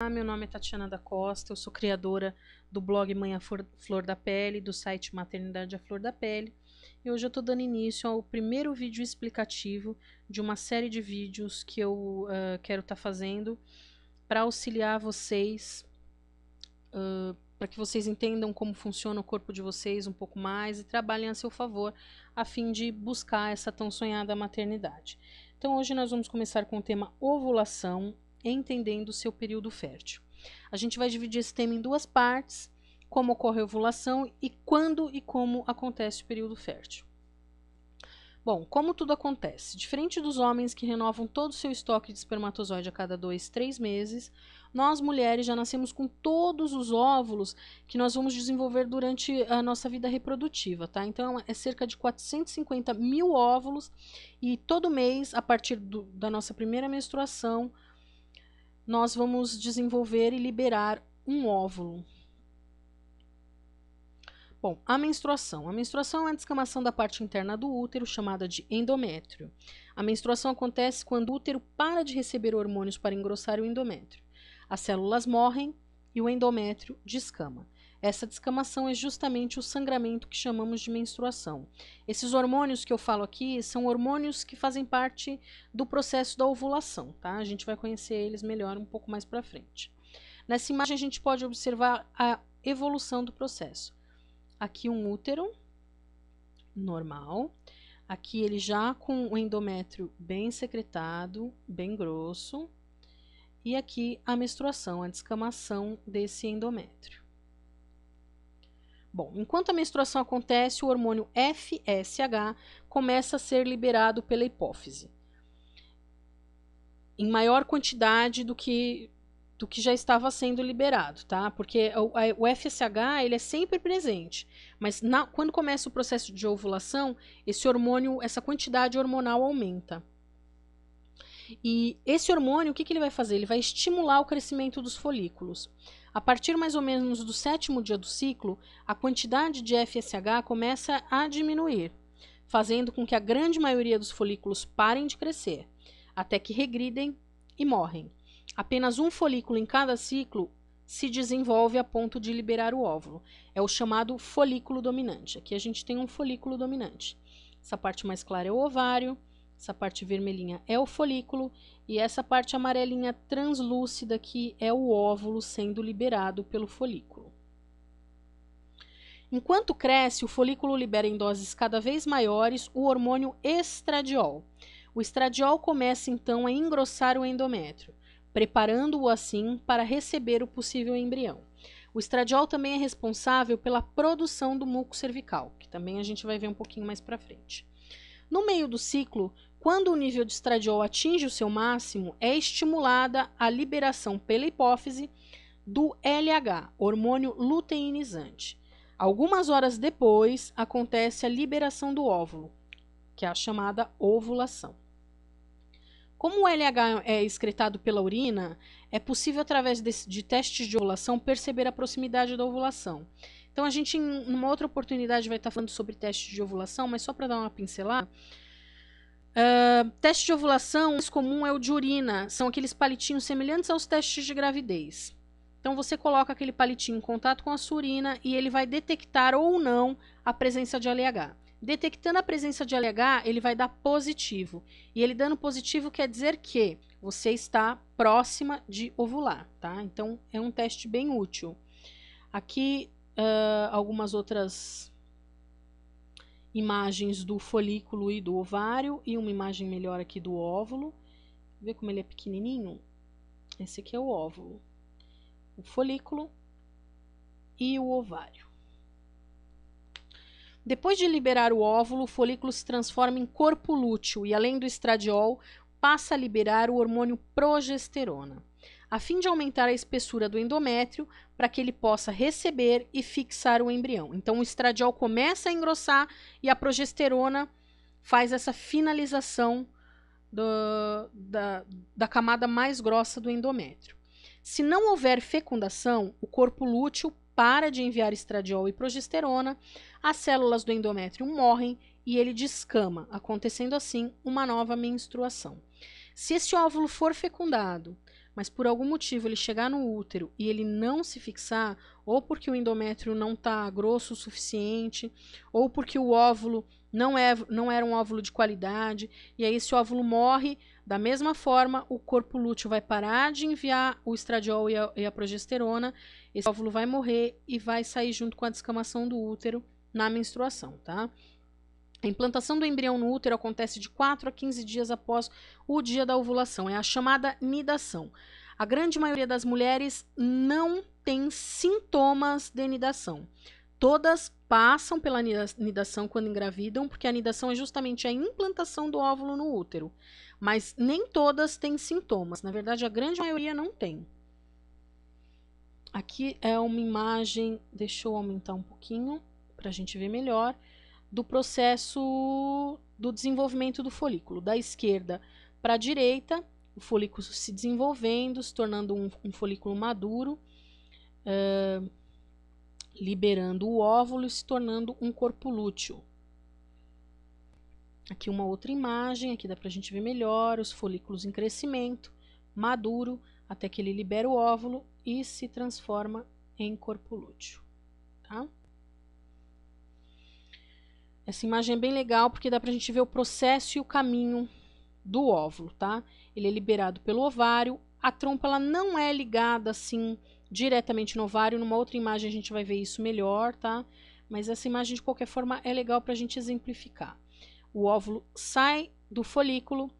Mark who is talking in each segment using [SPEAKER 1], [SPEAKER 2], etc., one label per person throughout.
[SPEAKER 1] Olá, ah, meu nome é Tatiana da Costa, eu sou criadora do blog Mãe a Flor da Pele, do site Maternidade a Flor da Pele, e hoje eu estou dando início ao primeiro vídeo explicativo de uma série de vídeos que eu uh, quero estar tá fazendo para auxiliar vocês, uh, ah, para que vocês entendam como funciona o corpo de vocês um pouco mais e trabalhem a seu favor, a fim de buscar essa tão sonhada maternidade. Então, hoje nós vamos começar com o tema ovulação entendendo o seu período fértil. A gente vai dividir esse tema em duas partes: como ocorre a ovulação e quando e como acontece o período fértil. Bom, como tudo acontece? Diferente dos homens que renovam todo o seu estoque de espermatozoide a cada dois, três meses, nós mulheres já nascemos com todos os óvulos que nós vamos desenvolver durante a nossa vida reprodutiva, tá? Então é cerca de 450 mil óvulos e todo mês, a partir do, da nossa primeira menstruação, nós vamos desenvolver e liberar um óvulo. Bom, a menstruação. A menstruação é a descamação da parte interna do útero, chamada de endométrio. A menstruação acontece quando o útero para de receber hormônios para engrossar o endométrio. As células morrem e o endométrio descama. Essa descamação é justamente o sangramento que chamamos de menstruação. Esses hormônios que eu falo aqui são hormônios que fazem parte do processo da ovulação, tá? A gente vai conhecer eles melhor um pouco mais para frente. Nessa imagem a gente pode observar a evolução do processo. Aqui um útero normal, aqui ele já com o endométrio bem secretado, bem grosso, e aqui a menstruação, a descamação desse endométrio. Bom, enquanto a menstruação acontece, o hormônio FSH começa a ser liberado pela hipófise em maior quantidade do que do que já estava sendo liberado, tá? Porque o, a, o FSH ele é sempre presente, mas na, quando começa o processo de ovulação, esse hormônio, essa quantidade hormonal aumenta. E esse hormônio, o que, que ele vai fazer? Ele vai estimular o crescimento dos folículos. A partir mais ou menos do sétimo dia do ciclo, a quantidade de FSH começa a diminuir, fazendo com que a grande maioria dos folículos parem de crescer, até que regridem e morrem. Apenas um folículo em cada ciclo se desenvolve a ponto de liberar o óvulo. É o chamado folículo dominante. Aqui a gente tem um folículo dominante. Essa parte mais clara é o ovário, essa parte vermelhinha é o folículo e essa parte amarelinha translúcida aqui é o óvulo sendo liberado pelo folículo. Enquanto cresce, o folículo libera em doses cada vez maiores o hormônio estradiol. O estradiol começa então a engrossar o endométrio, preparando-o assim para receber o possível embrião. O estradiol também é responsável pela produção do muco cervical, que também a gente vai ver um pouquinho mais para frente. No meio do ciclo, quando o nível de estradiol atinge o seu máximo, é estimulada a liberação pela hipófise do LH, hormônio luteinizante. Algumas horas depois, acontece a liberação do óvulo, que é a chamada ovulação. Como o LH é excretado pela urina, é possível, através de, testes de ovulação, perceber a proximidade da ovulação. Então, a gente, em uma outra oportunidade, vai estar falando sobre testes de ovulação, mas só para dar uma pincelada, ah, teste de ovulação, o mais comum é o de urina. São aqueles palitinhos semelhantes aos testes de gravidez. Então você coloca aquele palitinho em contato com a sua urina e ele vai detectar ou não a presença de LH. Detectando a presença de LH, ele vai dar positivo. E ele dando positivo quer dizer que você está próxima de ovular, tá? Então é um teste bem útil. Aqui uh, algumas outras imagens do folículo e do ovário e uma imagem melhor aqui do óvulo. Vê como ele é pequenininho? Esse aqui é o óvulo, o folículo e o ovário. Depois de liberar o óvulo, o folículo se transforma em corpo lúteo e, além do estradiol, passa a liberar o hormônio progesterona a fim de aumentar a espessura do endométrio para que ele possa receber e fixar o embrião. Então o estradiol começa a engrossar e a progesterona faz essa finalização do, da, da camada mais grossa do endométrio. Se não houver fecundação, o corpo lúteo para de enviar estradiol e progesterona, as células do endométrio morrem e ele descama, acontecendo assim uma nova menstruação. Se esse óvulo for fecundado mas por algum motivo ele chegar no útero e ele não se fixar, ou porque o endométrio não está grosso o suficiente, ou porque o óvulo não, é, não era um óvulo de qualidade, e aí esse óvulo morre, da mesma forma, o corpo lúteo vai parar de enviar o estradiol e a, e a progesterona, esse óvulo vai morrer e vai sair junto com a descamação do útero na menstruação, tá? A implantação do embrião no útero acontece de 4 a 15 dias após o dia da ovulação, é a chamada nidação. A grande maioria das mulheres não tem sintomas de nidação. Todas passam pela nidação quando engravidam, porque a nidação é justamente a implantação do óvulo no útero. Mas nem todas têm sintomas. Na verdade, a grande maioria não tem. Aqui é uma imagem, deixa eu aumentar um pouquinho para a gente ver melhor do processo do desenvolvimento do folículo, da esquerda para a direita, o folículo se desenvolvendo, se tornando um, um folículo maduro, uh, liberando o óvulo e se tornando um corpo lúteo. Aqui uma outra imagem, aqui dá para a gente ver melhor os folículos em crescimento, maduro, até que ele libera o óvulo e se transforma em corpo lúteo. Tá? Essa imagem é bem legal porque dá para a gente ver o processo e o caminho do óvulo, tá? Ele é liberado pelo ovário, a trompa ela não é ligada assim diretamente no ovário, numa outra imagem a gente vai ver isso melhor, tá? Mas essa imagem de qualquer forma é legal para a gente exemplificar. O óvulo sai do folículo,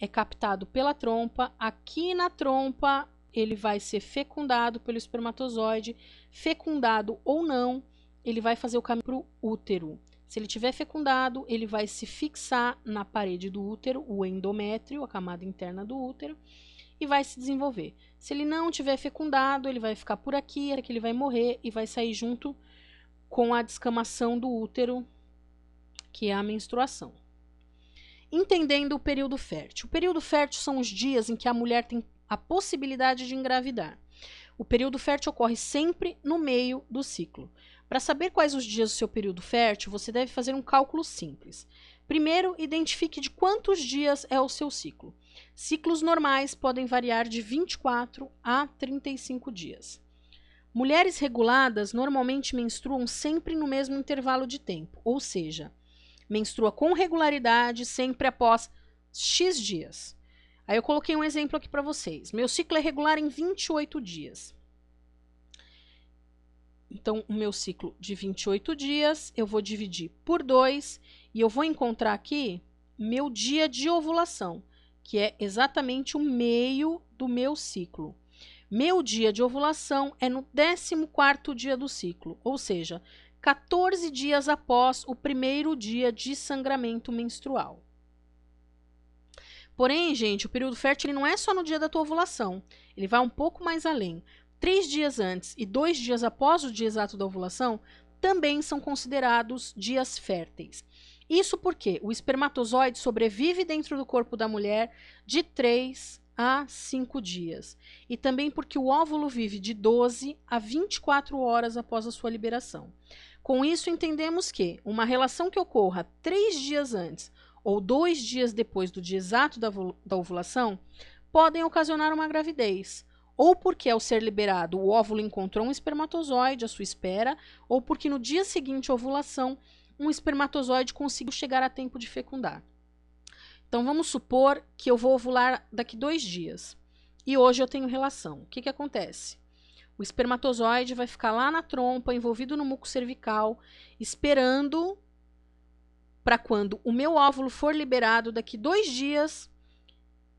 [SPEAKER 1] é captado pela trompa, aqui na trompa ele vai ser fecundado pelo espermatozoide, fecundado ou não, ele vai fazer o caminho para o útero. Se ele tiver fecundado, ele vai se fixar na parede do útero, o endométrio, a camada interna do útero, e vai se desenvolver. Se ele não tiver fecundado, ele vai ficar por aqui, até que ele vai morrer e vai sair junto com a descamação do útero, que é a menstruação. Entendendo o período fértil. O período fértil são os dias em que a mulher tem a possibilidade de engravidar. O período fértil ocorre sempre no meio do ciclo. Para saber quais os dias do seu período fértil, você deve fazer um cálculo simples. Primeiro, identifique de quantos dias é o seu ciclo. Ciclos normais podem variar de 24 a 35 dias. Mulheres reguladas normalmente menstruam sempre no mesmo intervalo de tempo, ou seja, menstrua com regularidade sempre após X dias. Aí eu coloquei um exemplo aqui para vocês. Meu ciclo é regular em 28 dias. Então, o meu ciclo de 28 dias, eu vou dividir por 2 e eu vou encontrar aqui meu dia de ovulação, que é exatamente o meio do meu ciclo. Meu dia de ovulação é no 14 dia do ciclo, ou seja, 14 dias após o primeiro dia de sangramento menstrual. Porém, gente, o período fértil não é só no dia da tua ovulação, ele vai um pouco mais além três dias antes e dois dias após o dia exato da ovulação também são considerados dias férteis. Isso porque o espermatozoide sobrevive dentro do corpo da mulher de 3 a 5 dias. E também porque o óvulo vive de 12 a 24 horas após a sua liberação. Com isso, entendemos que uma relação que ocorra 3 dias antes ou 2 dias depois do dia exato da, da ovulação podem ocasionar uma gravidez, ou porque ao ser liberado o óvulo encontrou um espermatozoide à sua espera, ou porque no dia seguinte à ovulação um espermatozoide conseguiu chegar a tempo de fecundar. Então vamos supor que eu vou ovular daqui dois dias e hoje eu tenho relação. O que, que acontece? O espermatozoide vai ficar lá na trompa, envolvido no muco cervical, esperando para quando o meu óvulo for liberado daqui dois dias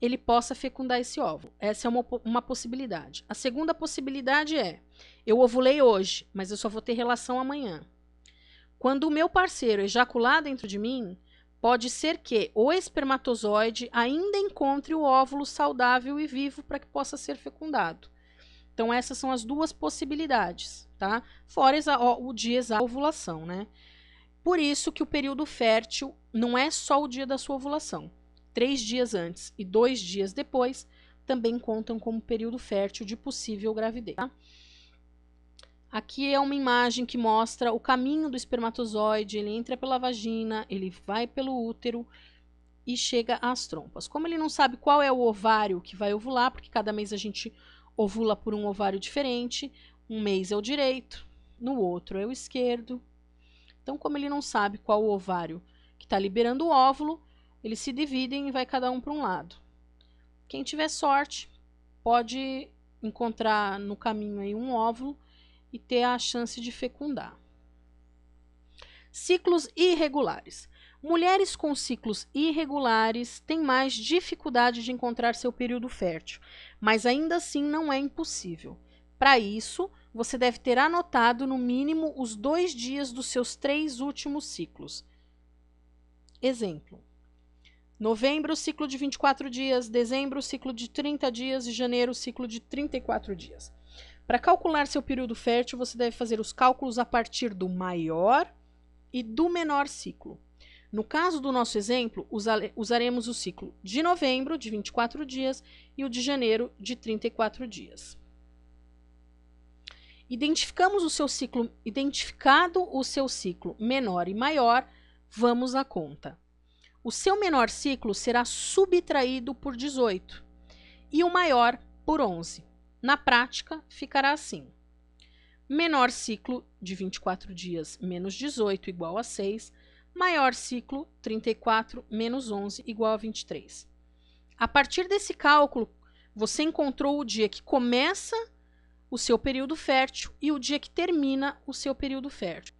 [SPEAKER 1] ele possa fecundar esse óvulo. Essa é uma, uma possibilidade. A segunda possibilidade é: eu ovulei hoje, mas eu só vou ter relação amanhã. Quando o meu parceiro ejacular dentro de mim, pode ser que o espermatozoide ainda encontre o óvulo saudável e vivo para que possa ser fecundado. Então, essas são as duas possibilidades, tá? Fora o dia da ovulação, né? Por isso que o período fértil não é só o dia da sua ovulação três dias antes e dois dias depois também contam como período fértil de possível gravidez. Tá? Aqui é uma imagem que mostra o caminho do espermatozoide, ele entra pela vagina, ele vai pelo útero e chega às trompas. Como ele não sabe qual é o ovário que vai ovular, porque cada mês a gente ovula por um ovário diferente, um mês é o direito, no outro é o esquerdo. Então, como ele não sabe qual o ovário que está liberando o óvulo, eles se dividem e vai cada um para um lado. Quem tiver sorte pode encontrar no caminho aí um óvulo e ter a chance de fecundar. Ciclos irregulares. Mulheres com ciclos irregulares têm mais dificuldade de encontrar seu período fértil, mas ainda assim não é impossível. Para isso, você deve ter anotado no mínimo os dois dias dos seus três últimos ciclos. Exemplo: Novembro, ciclo de 24 dias, dezembro, ciclo de 30 dias e janeiro, ciclo de 34 dias. Para calcular seu período fértil, você deve fazer os cálculos a partir do maior e do menor ciclo. No caso do nosso exemplo, usaremos o ciclo de novembro, de 24 dias, e o de janeiro, de 34 dias. Identificamos o seu ciclo, identificado o seu ciclo menor e maior, vamos à conta. O seu menor ciclo será subtraído por 18 e o maior por 11. Na prática, ficará assim: menor ciclo de 24 dias menos 18 igual a 6, maior ciclo 34 menos 11 igual a 23. A partir desse cálculo, você encontrou o dia que começa o seu período fértil e o dia que termina o seu período fértil.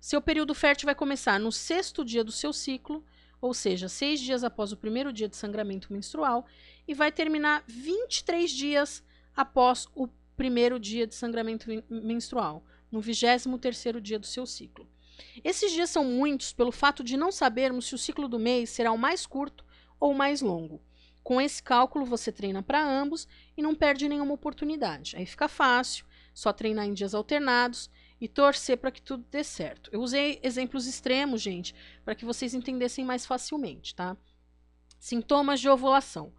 [SPEAKER 1] Seu período fértil vai começar no sexto dia do seu ciclo ou seja, seis dias após o primeiro dia de sangramento menstrual, e vai terminar 23 dias após o primeiro dia de sangramento menstrual, no 23 dia do seu ciclo. Esses dias são muitos pelo fato de não sabermos se o ciclo do mês será o mais curto ou o mais longo. Com esse cálculo você treina para ambos e não perde nenhuma oportunidade. Aí fica fácil, só treinar em dias alternados e torcer para que tudo dê certo. Eu usei exemplos extremos, gente, para que vocês entendessem mais facilmente, tá? Sintomas de ovulação.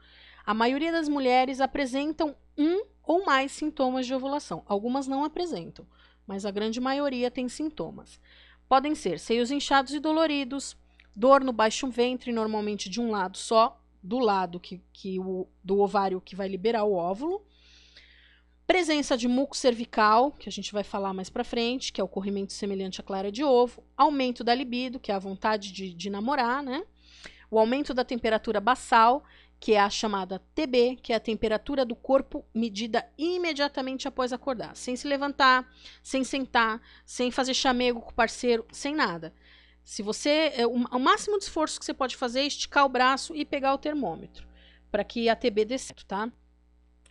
[SPEAKER 1] A maioria das mulheres apresentam um ou mais sintomas de ovulação. Algumas não apresentam, mas a grande maioria tem sintomas. Podem ser seios inchados e doloridos, dor no baixo ventre, normalmente de um lado só, do lado que, que o, do ovário que vai liberar o óvulo, Presença de muco cervical, que a gente vai falar mais para frente, que é o corrimento semelhante à clara de ovo. Aumento da libido, que é a vontade de, de namorar, né? O aumento da temperatura basal, que é a chamada TB, que é a temperatura do corpo medida imediatamente após acordar, sem se levantar, sem sentar, sem fazer chamego com o parceiro, sem nada. Se você, é, o, o máximo de esforço que você pode fazer é esticar o braço e pegar o termômetro, para que a TB dê certo, tá?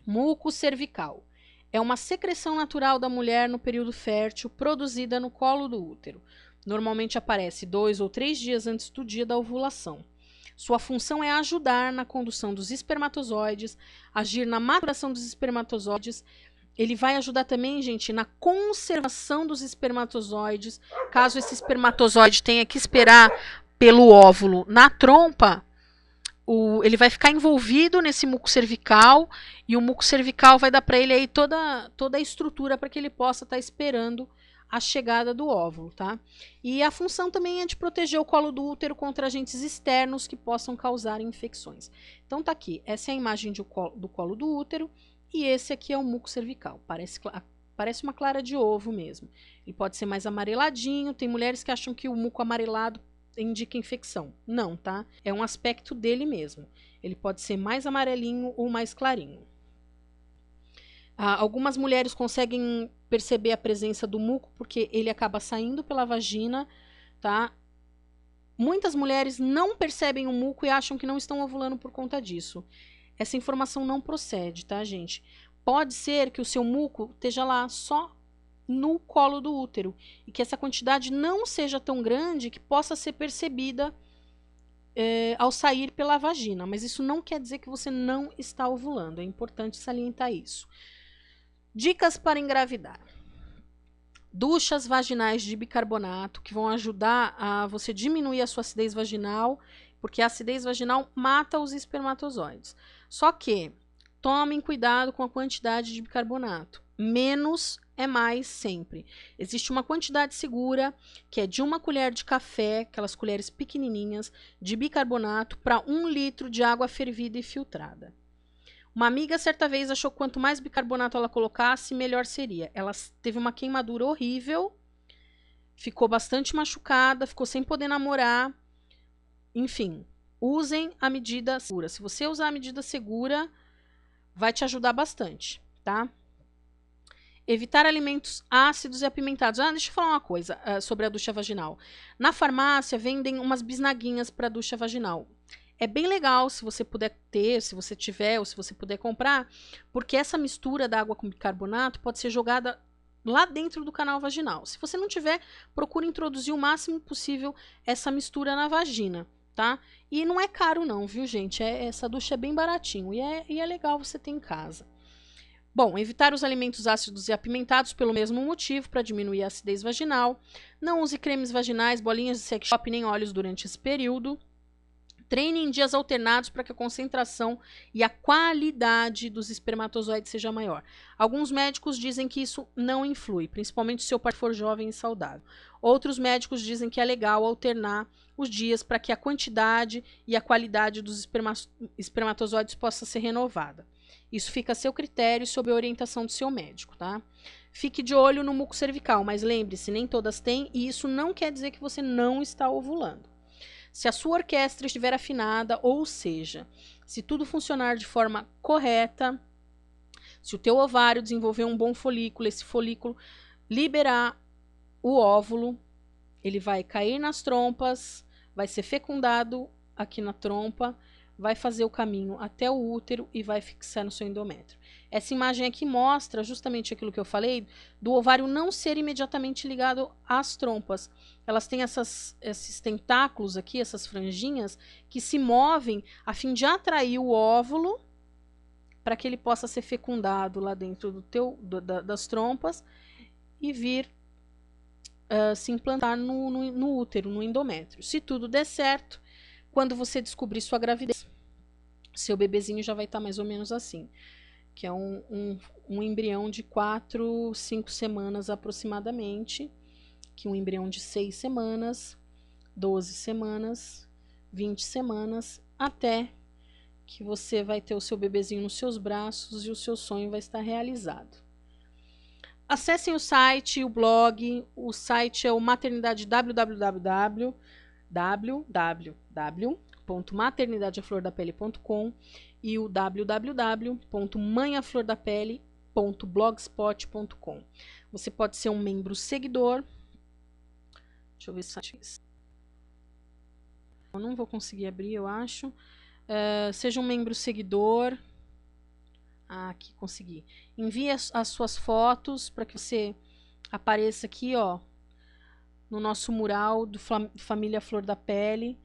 [SPEAKER 1] Muco cervical é uma secreção natural da mulher no período fértil produzida no colo do útero. Normalmente aparece dois ou três dias antes do dia da ovulação. Sua função é ajudar na condução dos espermatozoides, agir na maturação dos espermatozoides. Ele vai ajudar também, gente, na conservação dos espermatozoides. Caso esse espermatozoide tenha que esperar pelo óvulo na trompa, o, ele vai ficar envolvido nesse muco cervical e o muco cervical vai dar para ele aí toda, toda a estrutura para que ele possa estar tá esperando a chegada do óvulo, tá? E a função também é de proteger o colo do útero contra agentes externos que possam causar infecções. Então tá aqui, essa é a imagem colo, do colo do útero e esse aqui é o muco cervical. Parece, parece uma clara de ovo mesmo. Ele pode ser mais amareladinho, tem mulheres que acham que o muco amarelado indica infecção. Não, tá? É um aspecto dele mesmo. Ele pode ser mais amarelinho ou mais clarinho. Ah, algumas mulheres conseguem perceber a presença do muco porque ele acaba saindo pela vagina, tá? Muitas mulheres não percebem o muco e acham que não estão ovulando por conta disso. Essa informação não procede, tá, gente? Pode ser que o seu muco esteja lá só no colo do útero e que essa quantidade não seja tão grande que possa ser percebida é, ao sair pela vagina. Mas isso não quer dizer que você não está ovulando, é importante salientar isso. Dicas para engravidar. Duchas vaginais de bicarbonato que vão ajudar a você diminuir a sua acidez vaginal, porque a acidez vaginal mata os espermatozoides. Só que tomem cuidado com a quantidade de bicarbonato. Menos é mais sempre. Existe uma quantidade segura, que é de uma colher de café, aquelas colheres pequenininhas, de bicarbonato para um litro de água fervida e filtrada. Uma amiga certa vez achou que quanto mais bicarbonato ela colocasse, melhor seria. Ela teve uma queimadura horrível, ficou bastante machucada, ficou sem poder namorar. Enfim, usem a medida segura. Se você usar a medida segura, vai te ajudar bastante, tá? Evitar alimentos ácidos e apimentados. Ah, deixa eu falar uma coisa uh, sobre a ducha vaginal. Na farmácia vendem umas bisnaguinhas para ducha vaginal. É bem legal se você puder ter, se você tiver ou se você puder comprar, porque essa mistura da água com bicarbonato pode ser jogada lá dentro do canal vaginal. Se você não tiver, procure introduzir o máximo possível essa mistura na vagina tá? E não é caro não, viu, gente? É, essa ducha é bem baratinho e é, e é legal você ter em casa. Bom, evitar os alimentos ácidos e apimentados pelo mesmo motivo, para diminuir a acidez vaginal. Não use cremes vaginais, bolinhas de sex shop nem óleos durante esse período. Treine em dias alternados para que a concentração e a qualidade dos espermatozoides seja maior. Alguns médicos dizem que isso não influi, principalmente se o parto for jovem e saudável. Outros médicos dizem que é legal alternar os dias para que a quantidade e a qualidade dos espermatozoides possa ser renovada. Isso fica a seu critério sob a orientação do seu médico, tá? Fique de olho no muco cervical, mas lembre-se, nem todas têm, e isso não quer dizer que você não está ovulando. Se a sua orquestra estiver afinada, ou seja, se tudo funcionar de forma correta, se o teu ovário desenvolver um bom folículo, esse folículo liberar o óvulo, ele vai cair nas trompas, vai ser fecundado aqui na trompa vai fazer o caminho até o útero e vai fixar no seu endométrio. Essa imagem aqui mostra justamente aquilo que eu falei do ovário não ser imediatamente ligado às trompas. Elas têm essas, esses tentáculos aqui, essas franjinhas, que se movem a fim de atrair o óvulo para que ele possa ser fecundado lá dentro do teu, do, da, das trompas e vir uh, se implantar no, no, no útero, no endométrio. Se tudo der certo, quando você descobrir sua gravidez. Seu bebezinho já vai estar tá mais ou menos assim, que é um, um, um embrião de 4, 5 semanas aproximadamente, que um embrião de 6 semanas, 12 semanas, 20 semanas, até que você vai ter o seu bebezinho nos seus braços e o seu sonho vai estar realizado. Acessem o site, o blog. O site é o maternidade www. www www.maternidadeaflordapele.com e o www.manhaflordapele.blogspot.com. Você pode ser um membro seguidor. Deixa eu ver se eu não vou conseguir abrir, eu acho. Uh, seja um membro seguidor. Ah, aqui consegui. Envie as, as suas fotos para que você apareça aqui, ó, no nosso mural do Família Flor da Pele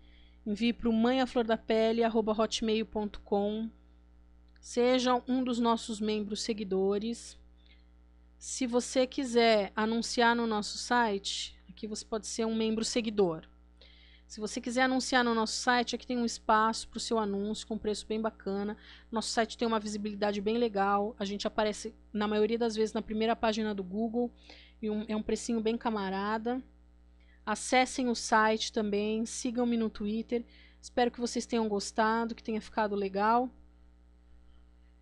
[SPEAKER 1] envie para o manhaflordapele.hotmail.com. Seja um dos nossos membros seguidores. Se você quiser anunciar no nosso site, aqui você pode ser um membro seguidor. Se você quiser anunciar no nosso site, aqui tem um espaço para o seu anúncio com preço bem bacana. Nosso site tem uma visibilidade bem legal. A gente aparece, na maioria das vezes, na primeira página do Google. E um, é um precinho bem camarada. Acessem o site também, sigam-me no Twitter. Espero que vocês tenham gostado, que tenha ficado legal.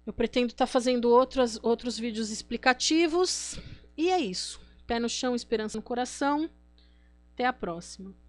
[SPEAKER 1] Eu pretendo estar tá fazendo outros, outros vídeos explicativos. E é isso. Pé no chão, esperança no coração. Até a próxima.